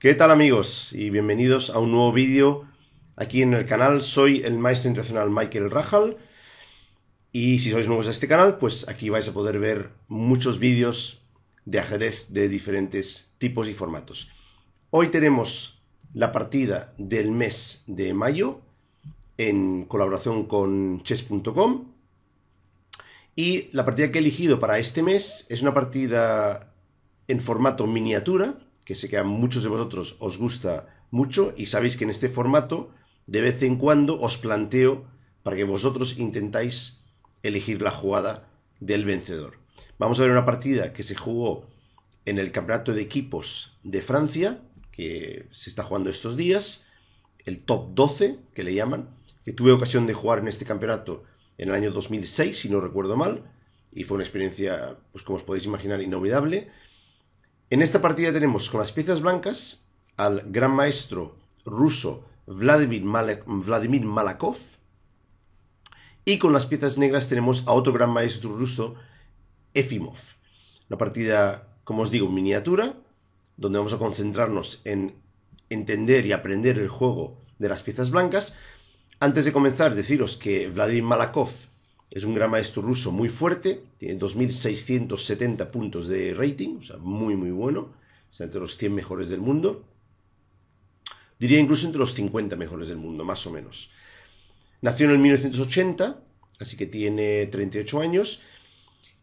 ¿Qué tal amigos? Y bienvenidos a un nuevo vídeo aquí en el canal. Soy el maestro internacional Michael Rajal y si sois nuevos a este canal, pues aquí vais a poder ver muchos vídeos de ajedrez de diferentes tipos y formatos. Hoy tenemos la partida del mes de mayo en colaboración con chess.com y la partida que he elegido para este mes es una partida en formato miniatura que sé que a muchos de vosotros os gusta mucho y sabéis que en este formato de vez en cuando os planteo para que vosotros intentáis elegir la jugada del vencedor. Vamos a ver una partida que se jugó en el Campeonato de Equipos de Francia, que se está jugando estos días, el top 12 que le llaman, que tuve ocasión de jugar en este campeonato en el año 2006, si no recuerdo mal, y fue una experiencia, pues como os podéis imaginar, inolvidable. En esta partida tenemos con las piezas blancas al gran maestro ruso Vladimir, Malakov y con las piezas negras tenemos a otro gran maestro ruso, Efimov. Una partida, como os digo, miniatura, donde vamos a concentrarnos en entender y aprender el juego de las piezas blancas. Antes de comenzar, deciros que Vladimir Malakov es un gran maestro ruso muy fuerte, tiene 2.670 puntos de rating, o sea, muy muy bueno. Está entre los 100 mejores del mundo. Diría incluso entre los 50 mejores del mundo, más o menos. Nació en el 1980, así que tiene 38 años.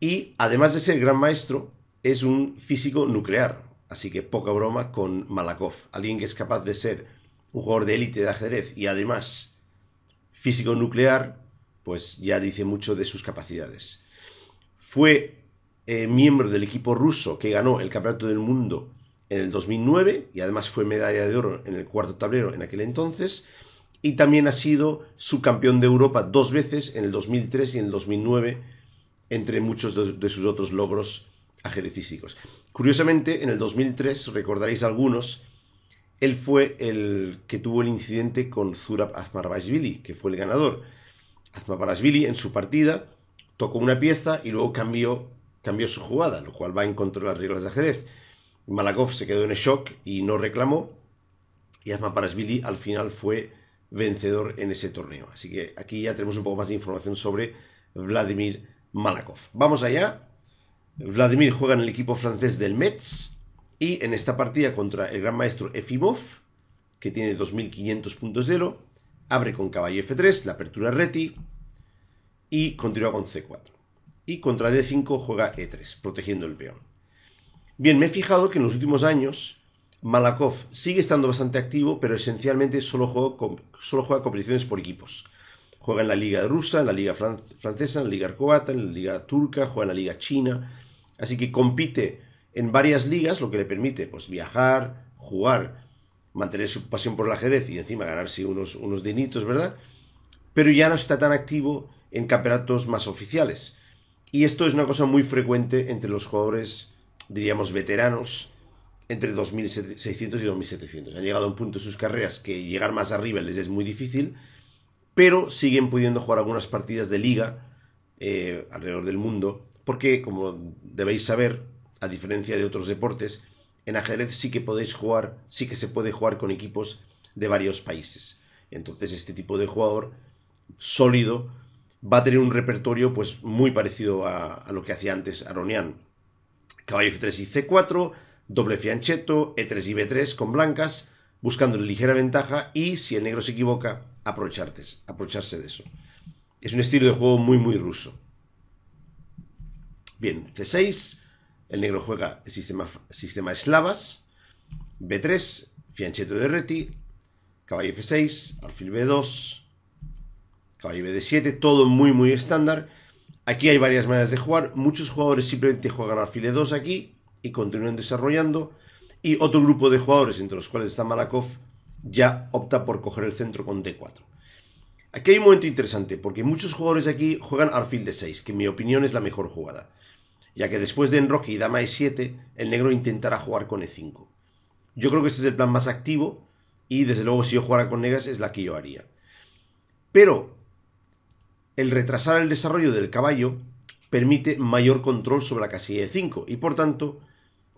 Y además de ser gran maestro, es un físico nuclear. Así que poca broma con Malakov. Alguien que es capaz de ser un jugador de élite de ajedrez y además físico nuclear, pues ya dice mucho de sus capacidades. Fue eh, miembro del equipo ruso que ganó el Campeonato del Mundo en el 2009 y además fue medalla de oro en el cuarto tablero en aquel entonces. Y también ha sido subcampeón de Europa dos veces en el 2003 y en el 2009, entre muchos de, sus otros logros ajedrecísticos. Curiosamente, en el 2003, recordaréis algunos, él fue el que tuvo el incidente con Zurab Asmarbashvili, que fue el ganador. Paparashvili en su partida tocó una pieza y luego cambió, cambió su jugada, lo cual va en contra de las reglas de ajedrez. Malakov se quedó en shock y no reclamó. Y Asma Parasvili al final fue vencedor en ese torneo. Así que aquí ya tenemos un poco más de información sobre Vladimir Malakov. Vamos allá. Vladimir juega en el equipo francés del Metz. Y en esta partida contra el gran maestro Efimov, que tiene 2.500 puntos de oro, abre con caballo F3, la apertura reti, y continúa con C4. Y contra D5 juega E3, protegiendo el peón. Bien, me he fijado que en los últimos años Malakov sigue estando bastante activo, pero esencialmente solo juega, competiciones por equipos. Juega en la liga rusa, en la liga francesa, en la liga croata, en la liga turca, juega en la liga china. Así que compite en varias ligas, lo que le permite pues, viajar, jugar mantener su pasión por el ajedrez y encima ganarse unos, unos dinitos, ¿verdad? Pero ya no está tan activo en campeonatos más oficiales. Y esto es una cosa muy frecuente entre los jugadores, diríamos, veteranos, entre 2.600 y 2.700. Han llegado a un punto en sus carreras que llegar más arriba les es muy difícil, pero siguen pudiendo jugar algunas partidas de liga eh, alrededor del mundo, porque, como debéis saber, a diferencia de otros deportes, en ajedrez sí que podéis jugar, sí que se puede jugar con equipos de varios países. Entonces este tipo de jugador sólido va a tener un repertorio pues muy parecido a, lo que hacía antes Aronian. Caballo F3 y C4, doble fianchetto, E3 y B3 con blancas, buscando ligera ventaja y si el negro se equivoca, aprovecharse de eso. Es un estilo de juego muy muy ruso. Bien, C6, el negro juega sistema, sistema eslavas, B3, fianchetto de reti, caballo F6, alfil B2, caballo BD7, todo muy muy estándar. Aquí hay varias maneras de jugar, muchos jugadores simplemente juegan alfil E2 aquí y continúan desarrollando. Y otro grupo de jugadores, entre los cuales está Malakoff, ya opta por coger el centro con D4. Aquí hay un momento interesante, porque muchos jugadores aquí juegan alfil D6, que en mi opinión es la mejor jugada ya que después de enroque y dama e7, el negro intentará jugar con e5. Yo creo que este es el plan más activo, y desde luego si yo jugara con negras es la que yo haría. Pero el retrasar el desarrollo del caballo permite mayor control sobre la casilla e5, y por tanto,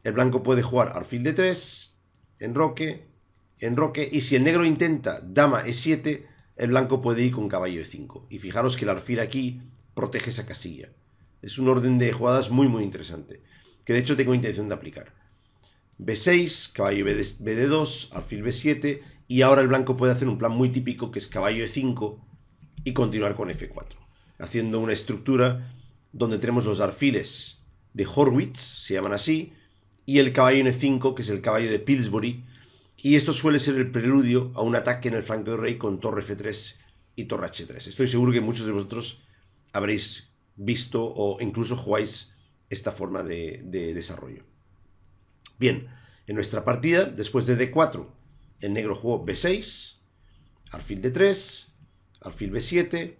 el blanco puede jugar alfil de 3, enroque, enroque, y si el negro intenta dama e7, el blanco puede ir con caballo e5. Y fijaros que el alfil aquí protege esa casilla. Es un orden de jugadas muy, muy interesante. Que de hecho tengo intención de aplicar. B6, caballo BD2, alfil B7. Y ahora el blanco puede hacer un plan muy típico que es caballo E5 y continuar con F4. Haciendo una estructura donde tenemos los alfiles de Horwitz, se llaman así, y el caballo N5, que es el caballo de Pillsbury. Y esto suele ser el preludio a un ataque en el flanco del rey con torre F3 y torre H3. Estoy seguro que muchos de vosotros habréis visto o incluso jugáis esta forma de, desarrollo. Bien, en nuestra partida, después de D4, el negro jugó B6, alfil D3, alfil B7,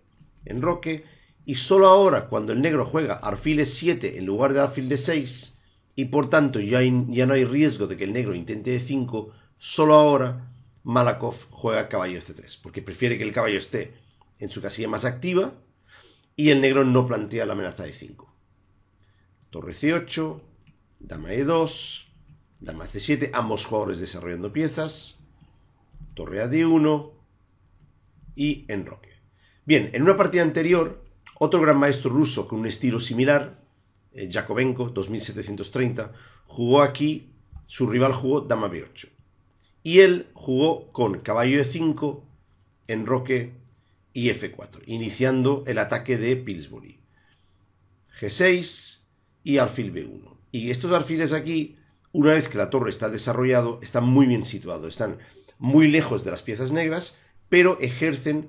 en roque y solo ahora cuando el negro juega alfil E7 en lugar de alfil D6, y por tanto ya, ya no hay riesgo de que el negro intente D5, solo ahora Malakov juega caballo C3, este porque prefiere que el caballo esté en su casilla más activa, y el negro no plantea la amenaza de 5. Torre C8, dama E2, dama C7, ambos jugadores desarrollando piezas, torre A 1 y enroque. Bien, en una partida anterior, otro gran maestro ruso con un estilo similar, eh, Yakovenko, 2730, jugó aquí, su rival jugó dama B8. Y él jugó con caballo E5, enroque y F4, iniciando el ataque de Pillsbury. G6 y alfil B1. Y estos arfiles aquí, una vez que la torre está desarrollado, están muy bien situados, están muy lejos de las piezas negras, pero ejercen,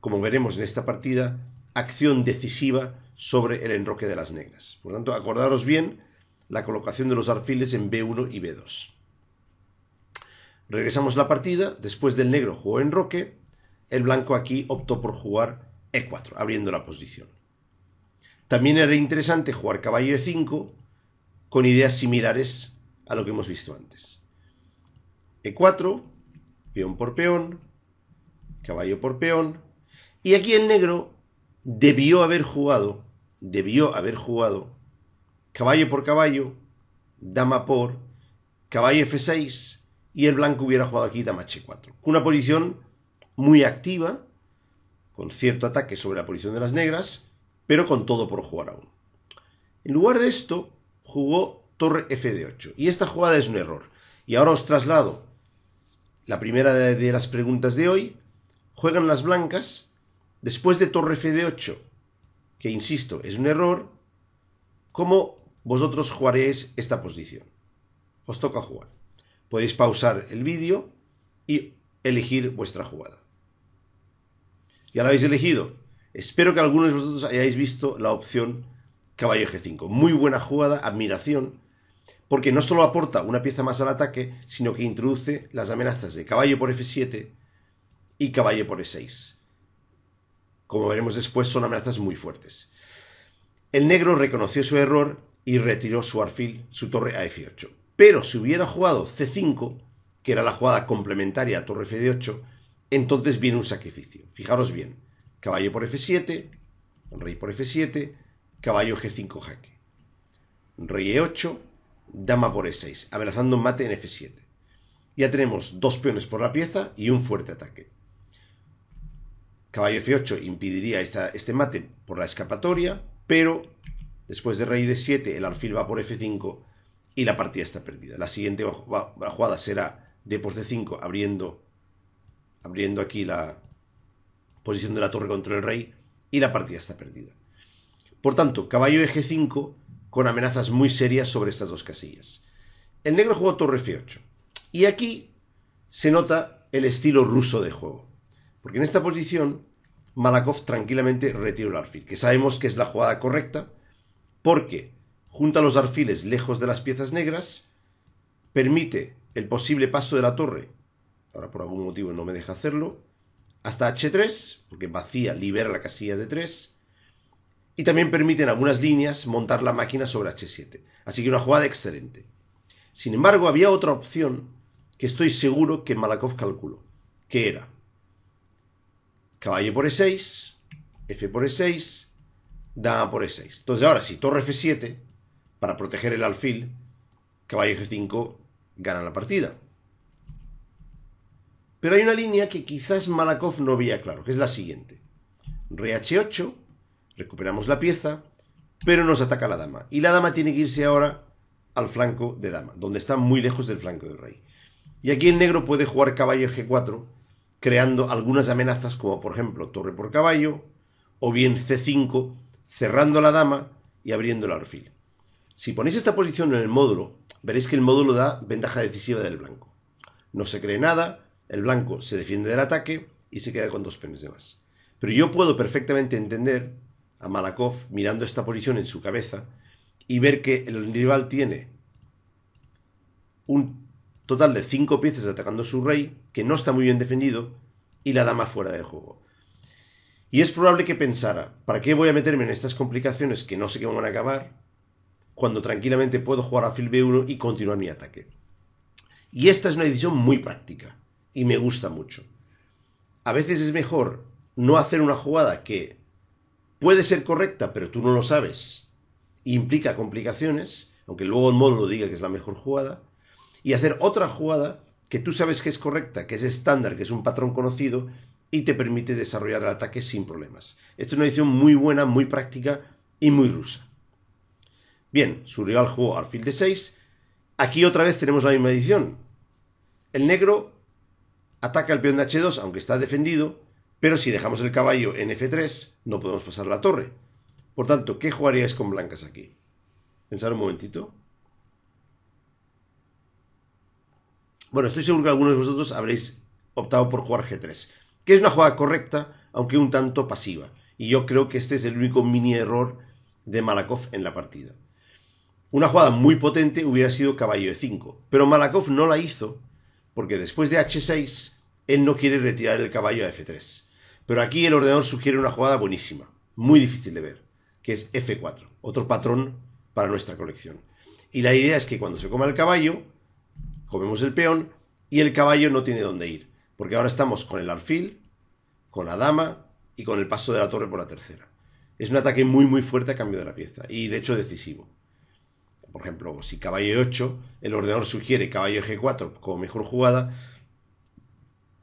como veremos en esta partida, acción decisiva sobre el enroque de las negras. Por lo tanto, acordaros bien la colocación de los arfiles en B1 y B2. Regresamos la partida, después del negro jugó enroque, el blanco aquí optó por jugar e4, abriendo la posición. También era interesante jugar caballo e5 con ideas similares a lo que hemos visto antes. E4, peón por peón, caballo por peón. Y aquí el negro debió haber jugado, debió haber jugado caballo por caballo, dama por, caballo f6 y el blanco hubiera jugado aquí dama h4. Una posición muy activa, con cierto ataque sobre la posición de las negras, pero con todo por jugar aún. En lugar de esto, jugó torre f de 8. Y esta jugada es un error. Y ahora os traslado la primera de, las preguntas de hoy. Juegan las blancas después de torre f de 8, que insisto, es un error. ¿Cómo vosotros jugaréis esta posición? Os toca jugar. Podéis pausar el vídeo y elegir vuestra jugada. Ya la habéis elegido. Espero que algunos de vosotros hayáis visto la opción caballo G5. Muy buena jugada, admiración, porque no solo aporta una pieza más al ataque, sino que introduce las amenazas de caballo por F7 y caballo por E6. Como veremos después, son amenazas muy fuertes. El negro reconoció su error y retiró su arfil, su torre a F8. Pero si hubiera jugado C5, que era la jugada complementaria a torre F8, entonces viene un sacrificio. Fijaros bien, caballo por f7, rey por f7, caballo g5 jaque. Rey e8, dama por e6, amenazando un mate en f7. Ya tenemos dos peones por la pieza y un fuerte ataque. Caballo f8 impediría este mate por la escapatoria, pero después de rey d7 el alfil va por f5 y la partida está perdida. La siguiente jugada será d por c5 abriendo abriendo aquí la posición de la torre contra el rey y la partida está perdida. Por tanto, caballo eje 5 con amenazas muy serias sobre estas dos casillas. El negro jugó torre f8 y aquí se nota el estilo ruso de juego, porque en esta posición Malakov tranquilamente retiró el alfil, que sabemos que es la jugada correcta, porque junta los alfiles lejos de las piezas negras, permite el posible paso de la torre Ahora por algún motivo no me deja hacerlo. Hasta H3, porque vacía, libera la casilla de 3. Y también permite en algunas líneas montar la máquina sobre H7. Así que una jugada excelente. Sin embargo, había otra opción que estoy seguro que Malakov calculó. Que era caballo por E6, F por E6, dama por E6. Entonces ahora si torre F7, para proteger el alfil, caballo G5 gana la partida. Pero hay una línea que quizás Malakoff no veía claro, que es la siguiente. reh 8 recuperamos la pieza, pero nos ataca la dama. Y la dama tiene que irse ahora al flanco de dama, donde está muy lejos del flanco del rey. Y aquí el negro puede jugar caballo G4, creando algunas amenazas como por ejemplo torre por caballo, o bien C5, cerrando la dama y abriendo el alfil. Si ponéis esta posición en el módulo, veréis que el módulo da ventaja decisiva del blanco. No se cree nada, el blanco se defiende del ataque y se queda con dos peones de más. Pero yo puedo perfectamente entender a Malakoff mirando esta posición en su cabeza y ver que el rival tiene un total de cinco piezas atacando a su rey, que no está muy bien defendido, y la dama fuera de juego. Y es probable que pensara, ¿para qué voy a meterme en estas complicaciones que no sé me van a acabar? Cuando tranquilamente puedo jugar a fil B1 y continuar mi ataque. Y esta es una decisión muy práctica y me gusta mucho. A veces es mejor no hacer una jugada que puede ser correcta, pero tú no lo sabes, implica complicaciones, aunque luego el lo diga que es la mejor jugada, y hacer otra jugada que tú sabes que es correcta, que es estándar, que es un patrón conocido, y te permite desarrollar el ataque sin problemas. Esto es una edición muy buena, muy práctica y muy rusa. Bien, su rival juego alfil de 6. Aquí otra vez tenemos la misma edición. El negro Ataca el peón de h2, aunque está defendido, pero si dejamos el caballo en f3, no podemos pasar la torre. Por tanto, ¿qué jugaríais con blancas aquí? Pensar un momentito. Bueno, estoy seguro que algunos de vosotros habréis optado por jugar g3, que es una jugada correcta, aunque un tanto pasiva. Y yo creo que este es el único mini error de Malakoff en la partida. Una jugada muy potente hubiera sido caballo e5, pero Malakoff no la hizo porque después de H6 él no quiere retirar el caballo a F3. Pero aquí el ordenador sugiere una jugada buenísima, muy difícil de ver, que es F4, otro patrón para nuestra colección. Y la idea es que cuando se coma el caballo, comemos el peón y el caballo no tiene dónde ir, porque ahora estamos con el alfil, con la dama y con el paso de la torre por la tercera. Es un ataque muy muy fuerte a cambio de la pieza y de hecho decisivo por ejemplo, si caballo E8, el ordenador sugiere caballo G4 como mejor jugada,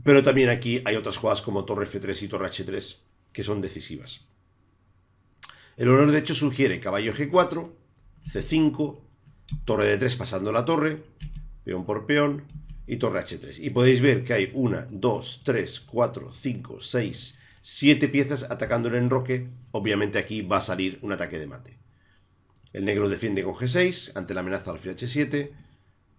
pero también aquí hay otras jugadas como torre F3 y torre H3 que son decisivas. El ordenador de hecho sugiere caballo G4, C5, torre D3 pasando la torre, peón por peón y torre H3. Y podéis ver que hay 1, 2, 3, 4, 5, 6, 7 piezas atacando el enroque. Obviamente aquí va a salir un ataque de mate. El negro defiende con G6 ante la amenaza alfil H7.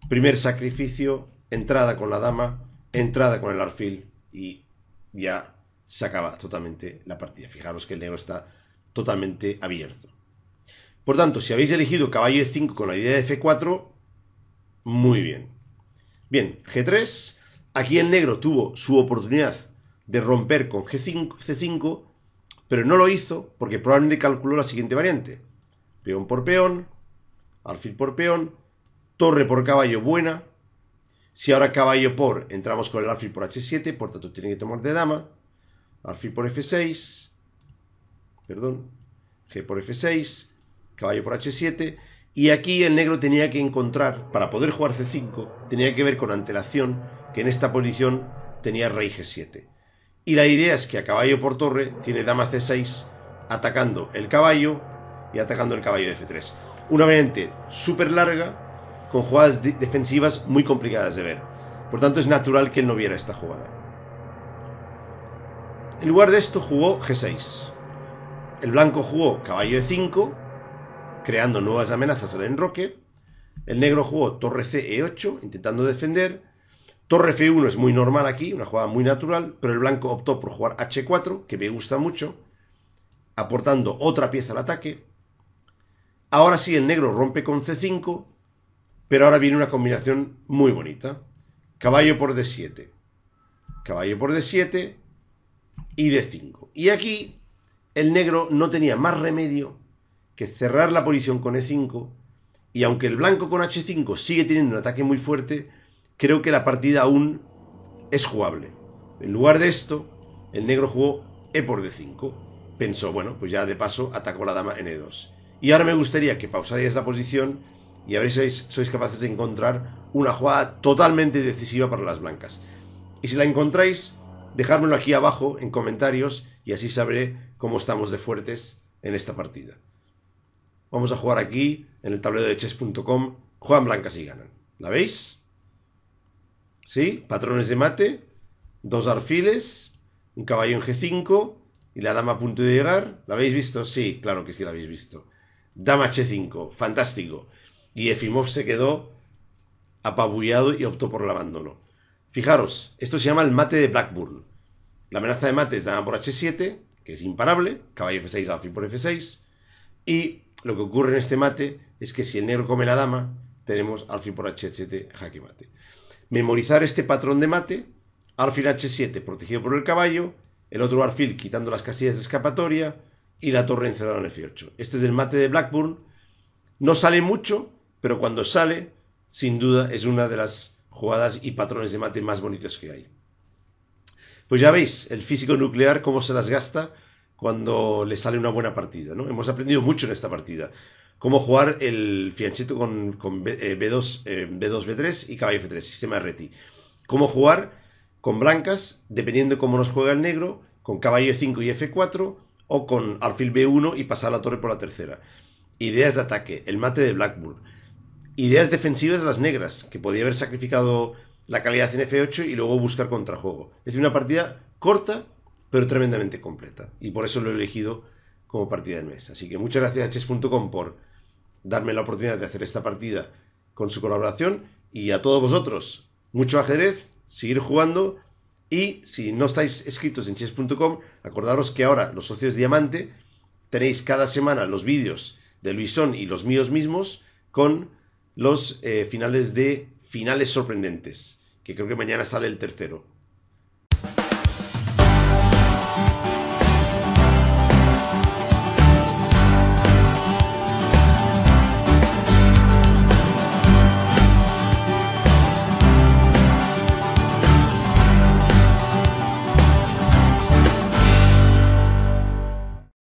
Primer sacrificio, entrada con la dama, entrada con el arfil y ya se acaba totalmente la partida. Fijaros que el negro está totalmente abierto. Por tanto, si habéis elegido caballo E5 con la idea de F4, muy bien. Bien, G3. Aquí el negro tuvo su oportunidad de romper con G5, C5, pero no lo hizo porque probablemente calculó la siguiente variante. Peón por peón. Alfil por peón. Torre por caballo buena. Si ahora caballo por, entramos con el alfil por h7, por tanto tiene que tomar de dama. Alfil por f6. Perdón. G por f6. Caballo por h7. Y aquí el negro tenía que encontrar, para poder jugar c5, tenía que ver con antelación que en esta posición tenía rey g7. Y la idea es que a caballo por torre tiene dama c6 atacando el caballo y atacando el caballo de F3. Una variante súper larga con jugadas defensivas muy complicadas de ver. Por tanto, es natural que él no viera esta jugada. En lugar de esto jugó G6. El blanco jugó caballo de 5, creando nuevas amenazas al enroque. El negro jugó torre C E8, intentando defender. Torre F1 es muy normal aquí, una jugada muy natural, pero el blanco optó por jugar H4, que me gusta mucho, aportando otra pieza al ataque. Ahora sí, el negro rompe con C5, pero ahora viene una combinación muy bonita. Caballo por D7. Caballo por D7 y D5. Y aquí el negro no tenía más remedio que cerrar la posición con E5. Y aunque el blanco con H5 sigue teniendo un ataque muy fuerte, creo que la partida aún es jugable. En lugar de esto, el negro jugó E por D5. Pensó, bueno, pues ya de paso atacó la dama en e 2 y ahora me gustaría que pausarais la posición y a ver si sois, capaces de encontrar una jugada totalmente decisiva para las blancas. Y si la encontráis, dejármelo aquí abajo en comentarios y así sabré cómo estamos de fuertes en esta partida. Vamos a jugar aquí en el tablero de chess.com. Juegan blancas y ganan. ¿La veis? ¿Sí? Patrones de mate, dos arfiles. un caballo en G5 y la dama a punto de llegar. ¿La habéis visto? Sí, claro que sí la habéis visto. Dama H5, fantástico. Y Efimov se quedó apabullado y optó por el abandono. Fijaros, esto se llama el mate de Blackburn. La amenaza de mate es dama por H7, que es imparable, caballo F6, alfil por F6. Y lo que ocurre en este mate es que si el negro come la dama, tenemos alfil por H7, jaque mate. Memorizar este patrón de mate, alfil H7 protegido por el caballo, el otro alfil quitando las casillas de escapatoria, y la torre encerrada en F8. Este es el mate de Blackburn. No sale mucho, pero cuando sale, sin duda es una de las jugadas y patrones de mate más bonitos que hay. Pues ya veis, el físico nuclear cómo se las gasta cuando le sale una buena partida. ¿no? Hemos aprendido mucho en esta partida. Cómo jugar el fiancheto con, B2, b eh, B3 eh, y caballo F3, sistema de reti. Cómo jugar con blancas, dependiendo cómo nos juega el negro, con caballo 5 y F4, o con alfil B1 y pasar la torre por la tercera. Ideas de ataque, el mate de Blackburn. Ideas defensivas de las negras, que podía haber sacrificado la calidad en F8 y luego buscar contrajuego. Es decir, una partida corta, pero tremendamente completa. Y por eso lo he elegido como partida del mes. Así que muchas gracias a chess.com por darme la oportunidad de hacer esta partida con su colaboración. Y a todos vosotros, mucho ajedrez, seguir jugando y si no estáis escritos en chess.com, acordaros que ahora los socios diamante tenéis cada semana los vídeos de Luisón y los míos mismos con los eh, finales de finales sorprendentes, que creo que mañana sale el tercero.